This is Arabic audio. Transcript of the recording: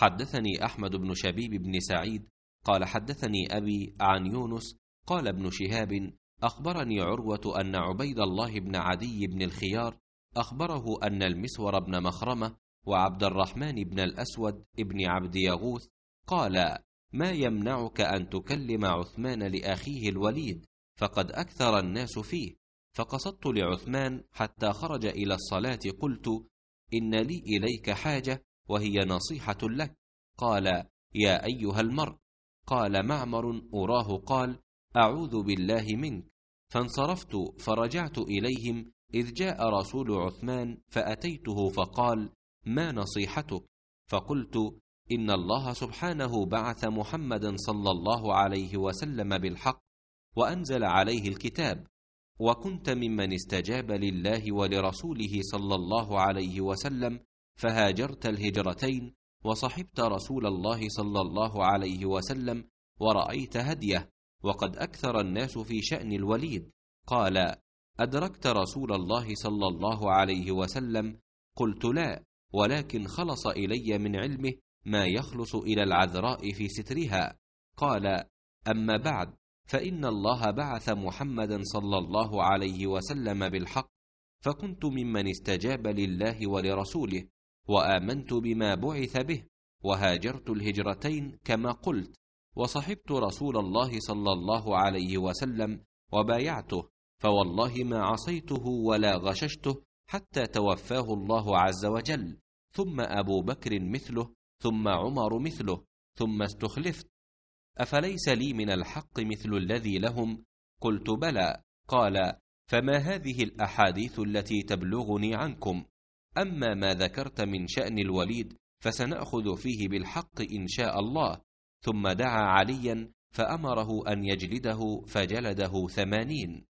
حدثني أحمد بن شبيب بن سعيد قال حدثني أبي عن يونس قال ابن شهاب أخبرني عروة أن عبيد الله بن عدي بن الخيار أخبره أن المسور بن مخرمة وعبد الرحمن بن الأسود ابن عبد يغوث قال ما يمنعك أن تكلم عثمان لأخيه الوليد فقد أكثر الناس فيه فقصدت لعثمان حتى خرج إلى الصلاة قلت إن لي إليك حاجة وهي نصيحة لك قال يا أيها المرء قال معمر أراه قال أعوذ بالله منك فانصرفت فرجعت إليهم إذ جاء رسول عثمان فأتيته فقال ما نصيحتك فقلت إن الله سبحانه بعث محمدا صلى الله عليه وسلم بالحق وأنزل عليه الكتاب وكنت ممن استجاب لله ولرسوله صلى الله عليه وسلم فهاجرت الهجرتين وصحبت رسول الله صلى الله عليه وسلم ورأيت هديه وقد أكثر الناس في شأن الوليد قال أدركت رسول الله صلى الله عليه وسلم قلت لا ولكن خلص إلي من علمه ما يخلص إلى العذراء في سترها قال أما بعد فإن الله بعث محمدا صلى الله عليه وسلم بالحق فكنت ممن استجاب لله ولرسوله وامنت بما بعث به وهاجرت الهجرتين كما قلت وصحبت رسول الله صلى الله عليه وسلم وبايعته فوالله ما عصيته ولا غششته حتى توفاه الله عز وجل ثم ابو بكر مثله ثم عمر مثله ثم استخلفت افليس لي من الحق مثل الذي لهم قلت بلى قال فما هذه الاحاديث التي تبلغني عنكم اما ما ذكرت من شان الوليد فسناخذ فيه بالحق ان شاء الله ثم دعا عليا فامره ان يجلده فجلده ثمانين